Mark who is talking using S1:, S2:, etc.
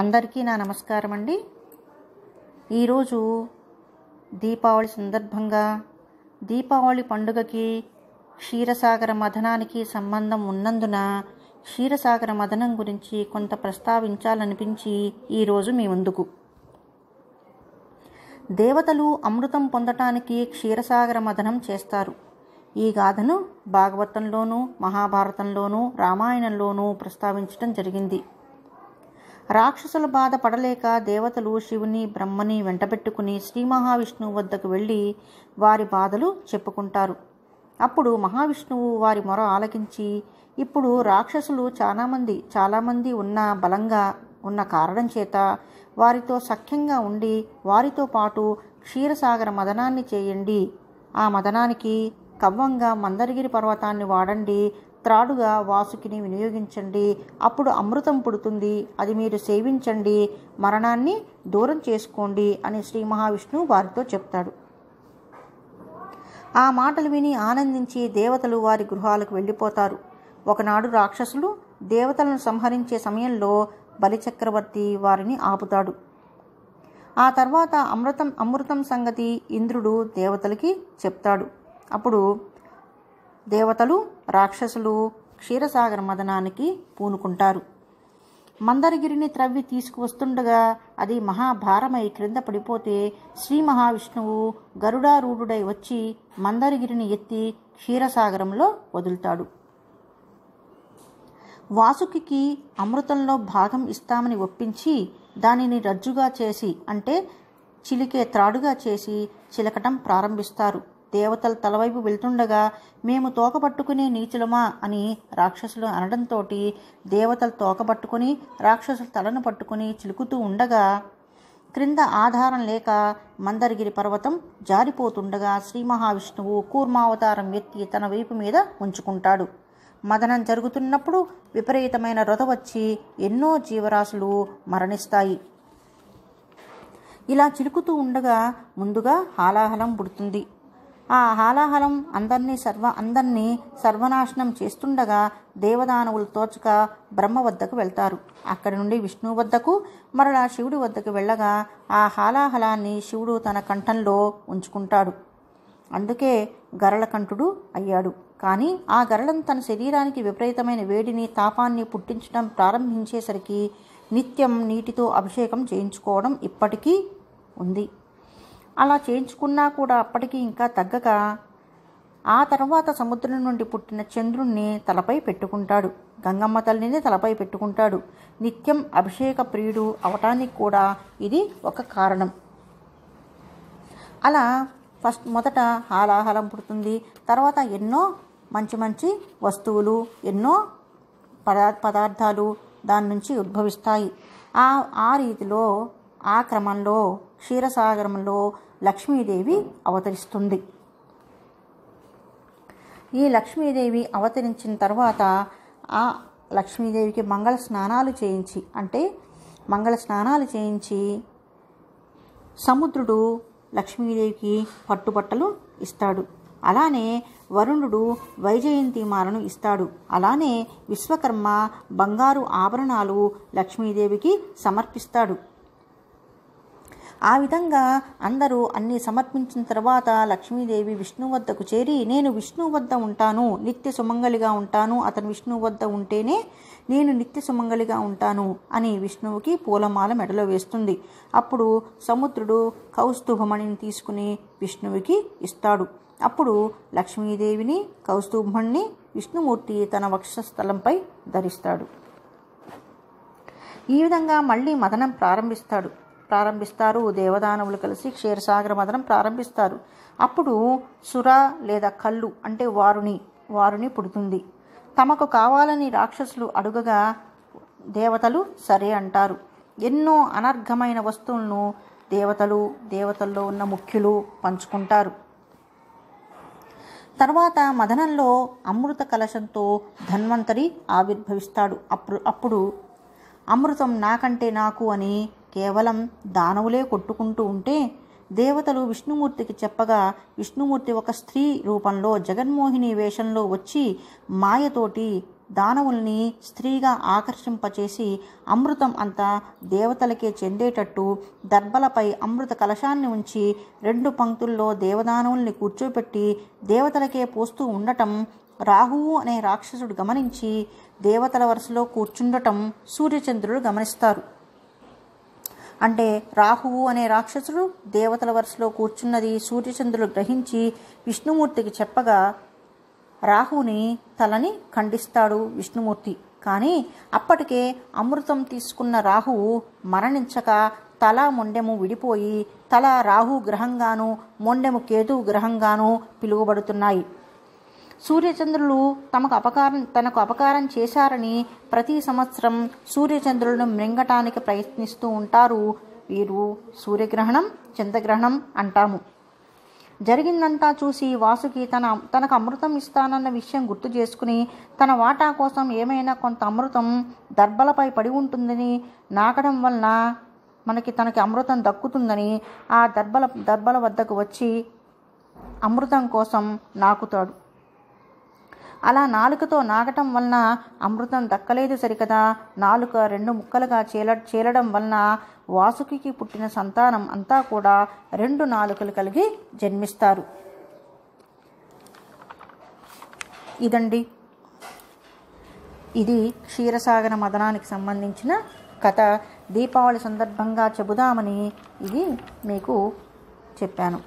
S1: అందరికీ నా నమస్కారం అండి ఈరోజు దీపావళి సందర్భంగా దీపావళి పండుగకి క్షీరసాగర మథనానికి సంబంధం ఉన్నందున క్షీరసాగర మథనం గురించి కొంత ప్రస్తావించాలనిపించి ఈరోజు మీ ముందుకు దేవతలు అమృతం పొందటానికి క్షీరసాగర మథనం చేస్తారు ఈ గాథను భాగవతంలోనూ మహాభారతంలోనూ రామాయణంలోనూ ప్రస్తావించడం జరిగింది రాక్షసులు బాధ పడలేక దేవతలు శివుని బ్రహ్మని వెంటబెట్టుకుని శ్రీ మహావిష్ణువు వద్దకు వెళ్ళి వారి బాధలు చెప్పుకుంటారు అప్పుడు మహావిష్ణువు వారి మొర ఆలకించి ఇప్పుడు రాక్షసులు చాలామంది చాలామంది ఉన్న బలంగా ఉన్న కారణం చేత వారితో సఖ్యంగా ఉండి వారితో పాటు క్షీరసాగర మదనాన్ని చేయండి ఆ మదనానికి కవ్వంగా మందరగిరి పర్వతాన్ని వాడండి త్రాడుగా వాసుకిని వినియోగించండి అప్పుడు అమృతం పుడుతుంది అది మీరు సేవించండి మరణాన్ని దూరం చేసుకోండి అని శ్రీ మహావిష్ణువు వారితో చెప్తాడు ఆ మాటలు విని ఆనందించి దేవతలు వారి గృహాలకు వెళ్ళిపోతారు ఒకనాడు రాక్షసులు దేవతలను సంహరించే సమయంలో బలిచక్రవర్తి వారిని ఆపుతాడు ఆ తర్వాత అమృతం అమృతం సంగతి ఇంద్రుడు దేవతలకి చెప్తాడు అప్పుడు దేవతలు రాక్షసులు క్షీరసాగర మదనానికి పూనుకుంటారు మందరగిరిని త్రవ్వి తీసుకువస్తుండగా అది మహాభారమై క్రింద పడిపోతే శ్రీ మహావిష్ణువు గరుడారూఢుడై వచ్చి మందరగిరిని ఎత్తి క్షీరసాగరంలో వదులుతాడు వాసుకి అమృతంలో భాగం ఇస్తామని ఒప్పించి దానిని రజ్జుగా చేసి అంటే చిలికే త్రాడుగా చేసి చిలకటం ప్రారంభిస్తారు దేవతలు తలవైపు వెళ్తుండగా మేము తోకబట్టుకునే నీచులమా అని రాక్షసులు అనడంతో దేవతలు తోకబట్టుకుని రాక్షసులు తలను పట్టుకుని చిలుకుతూ ఉండగా క్రింద ఆధారం లేక మందరగిరి పర్వతం జారిపోతుండగా శ్రీ మహావిష్ణువు కూర్మావతారం ఎత్తి తన వైపు మీద ఉంచుకుంటాడు మదనం జరుగుతున్నప్పుడు విపరీతమైన రొత వచ్చి ఎన్నో జీవరాశులు మరణిస్తాయి ఇలా చిలుకుతూ ఉండగా ముందుగా హాలాహలం పుడుతుంది ఆ హాలాహలం అందరినీ సర్వ అందరినీ సర్వనాశనం చేస్తుండగా దేవదానవులు తోచక బ్రహ్మ వద్దకు వెళ్తారు అక్కడి నుండి విష్ణువు వద్దకు మరలా శివుడి వద్దకు వెళ్ళగా ఆ హాలాహలాన్ని శివుడు తన కంఠంలో ఉంచుకుంటాడు అందుకే గరళకంఠుడు అయ్యాడు కానీ ఆ గరళం తన శరీరానికి విపరీతమైన వేడిని తాపాన్ని పుట్టించడం ప్రారంభించేసరికి నిత్యం నీటితో అభిషేకం చేయించుకోవడం ఇప్పటికీ ఉంది అలా చేయించుకున్నా కూడా అప్పటికి ఇంకా తగ్గక ఆ తర్వాత సముద్రం నుండి పుట్టిన చంద్రుణ్ణి తలపై పెట్టుకుంటాడు గంగమ్మ తల్లిని తలపై పెట్టుకుంటాడు నిత్యం అభిషేక ప్రియుడు అవటానికి కూడా ఇది ఒక కారణం అలా ఫస్ట్ మొదట హాలాహలం పుడుతుంది తర్వాత ఎన్నో మంచి మంచి వస్తువులు ఎన్నో పదా పదార్థాలు దాని నుంచి ఉద్భవిస్తాయి ఆ ఆ రీతిలో ఆ క్రమంలో క్షీరసాగరంలో లక్ష్మీదేవి అవతరిస్తుంది ఈ లక్ష్మీదేవి అవతరించిన తర్వాత ఆ లక్ష్మీదేవికి మంగళ స్నానాలు చేయించి అంటే మంగళ స్నానాలు చేయించి సముద్రుడు లక్ష్మీదేవికి పట్టుబట్టలు ఇస్తాడు అలానే వరుణుడు వైజయంతిమాలను ఇస్తాడు అలానే విశ్వకర్మ బంగారు ఆభరణాలు లక్ష్మీదేవికి సమర్పిస్తాడు ఆ విధంగా అందరూ అన్ని సమర్పించిన తర్వాత లక్ష్మీదేవి విష్ణు వద్దకు చేరి నేను విష్ణు వద్ద ఉంటాను నిత్య సుమంగలిగా ఉంటాను అతను విష్ణు వద్ద ఉంటేనే నేను నిత్య సుమంగలిగా ఉంటాను అని విష్ణువుకి పూలమాల మెడలో వేస్తుంది అప్పుడు సముద్రుడు కౌస్తుభమణిని తీసుకుని విష్ణువుకి ఇస్తాడు అప్పుడు లక్ష్మీదేవిని కౌస్తుభమణిని విష్ణుమూర్తి తన వక్షస్థలంపై ధరిస్తాడు ఈ విధంగా మళ్ళీ మదనం ప్రారంభిస్తాడు ప్రారంభిస్తారు దేవదానవులు కలిసి క్షీరసాగర మదనం ప్రారంభిస్తారు అప్పుడు సుర లేదా కళ్ళు అంటే వారుని వారుని పుడుతుంది తమకు కావాలని రాక్షసులు అడుగగా దేవతలు సరే అంటారు ఎన్నో అనర్ఘమైన వస్తువులను దేవతలు దేవతల్లో ఉన్న ముఖ్యులు పంచుకుంటారు తర్వాత మదనంలో అమృత కలశంతో ధన్వంతరి ఆవిర్భవిస్తాడు అప్పుడు అప్పుడు అమృతం నాకంటే నాకు అని కేవలం దానవులే కొట్టుకుంటూ ఉంటే దేవతలు విష్ణుమూర్తికి చెప్పగా విష్ణుమూర్తి ఒక స్త్రీ రూపంలో జగన్మోహిని వేషంలో వచ్చి మాయతోటి దానవుల్ని స్త్రీగా ఆకర్షింపచేసి అమృతం అంతా దేవతలకే చెందేటట్టు దర్భలపై అమృత కలశాన్ని ఉంచి రెండు పంక్తుల్లో దేవదానవుల్ని కూర్చోపెట్టి దేవతలకే పోస్తూ ఉండటం రాహువు అనే రాక్షసుడు గమనించి దేవతల వరుసలో కూర్చుండటం సూర్యచంద్రుడు గమనిస్తారు అంటే రాహువు అనే రాక్షసుడు దేవతల వరుసలో కూర్చున్నది సూర్యచంద్రులు గ్రహించి విష్ణుమూర్తికి చెప్పగా రాహుని తలని ఖండిస్తాడు విష్ణుమూర్తి కానీ అప్పటికే అమృతం తీసుకున్న రాహువు మరణించక తల మొండెము విడిపోయి తల రాహు గ్రహంగాను మొండెము కేతు గ్రహంగాను పిలువబడుతున్నాయి సూర్యచంద్రులు తమకు అపకారం తనకు అపకారం చేశారని ప్రతి సంవత్సరం సూర్యచంద్రులను మృంగటానికి ప్రయత్నిస్తూ ఉంటారు వీరు సూర్యగ్రహణం చంద్రగ్రహణం అంటాము జరిగిందంతా చూసి వాసుకి తన తనకు అమృతం ఇస్తానన్న విషయం గుర్తు చేసుకుని తన వాటా కోసం ఏమైనా కొంత అమృతం దర్బలపై పడి ఉంటుందని నాకడం వలన మనకి తనకి అమృతం దక్కుతుందని ఆ దర్బల దర్బల వద్దకు వచ్చి అమృతం కోసం నాకుతాడు అలా నాలుకతో నాగటం వలన అమృతం దక్కలేదు సరికదా నాలుక రెండు ముక్కలుగా చేల చీలడం వలన వాసుకి పుట్టిన సంతానం అంతా కూడా రెండు నాలుకలు కలిగి జన్మిస్తారు ఇదండి ఇది క్షీరసాగర మదనానికి సంబంధించిన కథ దీపావళి సందర్భంగా చెబుదామని ఇది మీకు చెప్పాను